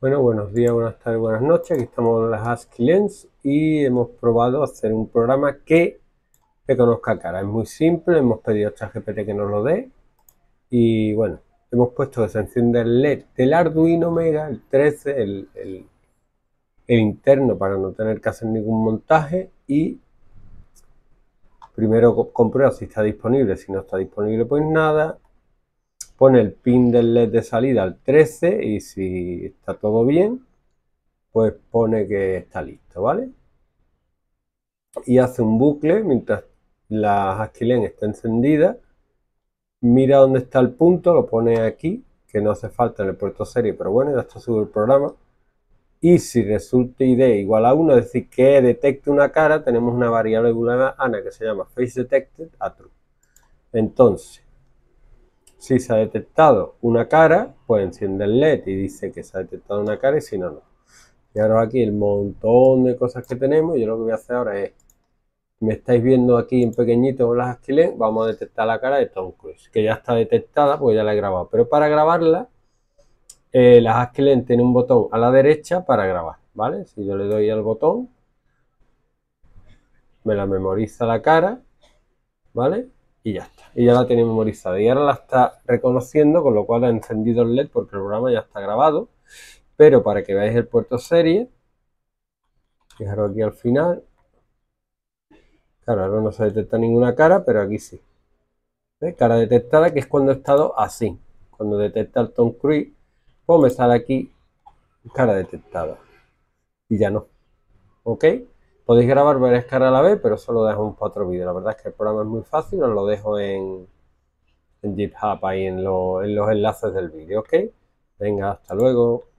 Bueno, buenos días, buenas tardes, buenas noches. Aquí estamos en las ASCII Lens y hemos probado hacer un programa que reconozca cara. Es muy simple, hemos pedido a GPT que nos lo dé. Y bueno, hemos puesto que se el LED del Arduino Mega, el 13, el, interno para no tener que hacer ningún montaje. Y primero comprueba si está disponible. Si no está disponible, pues nada pone el pin del LED de salida al 13 y si está todo bien, pues pone que está listo, ¿vale? Y hace un bucle mientras la Haskellen está encendida, mira dónde está el punto, lo pone aquí, que no hace falta en el puerto serie, pero bueno, ya está subido el programa. Y si resulta ID igual a 1, es decir, que detecte una cara, tenemos una variable ANA. que se llama face detected a true. Entonces, si se ha detectado una cara, pues enciende el LED y dice que se ha detectado una cara y si no, no. Y ahora aquí el montón de cosas que tenemos. Yo lo que voy a hacer ahora es, me estáis viendo aquí en pequeñito con las esquiles, vamos a detectar la cara de Tom Cruise, que ya está detectada porque ya la he grabado. Pero para grabarla, eh, las Askelen tienen un botón a la derecha para grabar, ¿vale? Si yo le doy al botón, me la memoriza la cara, ¿vale? Y ya está y ya la tiene memorizada. Y ahora la está reconociendo, con lo cual ha encendido el LED porque el programa ya está grabado. Pero para que veáis el puerto serie, fijaros aquí al final. Claro, ahora no se detecta ninguna cara, pero aquí sí. Cara detectada, que es cuando he estado así. Cuando detecta el Tom Cruise, pues me sale aquí cara detectada. Y ya no. ¿Ok? Podéis grabar varias caras a la vez, pero solo dejo un cuatro otro vídeo. La verdad es que el programa es muy fácil, os lo dejo en, en GitHub ahí en, lo, en los enlaces del vídeo, ¿ok? Venga, hasta luego.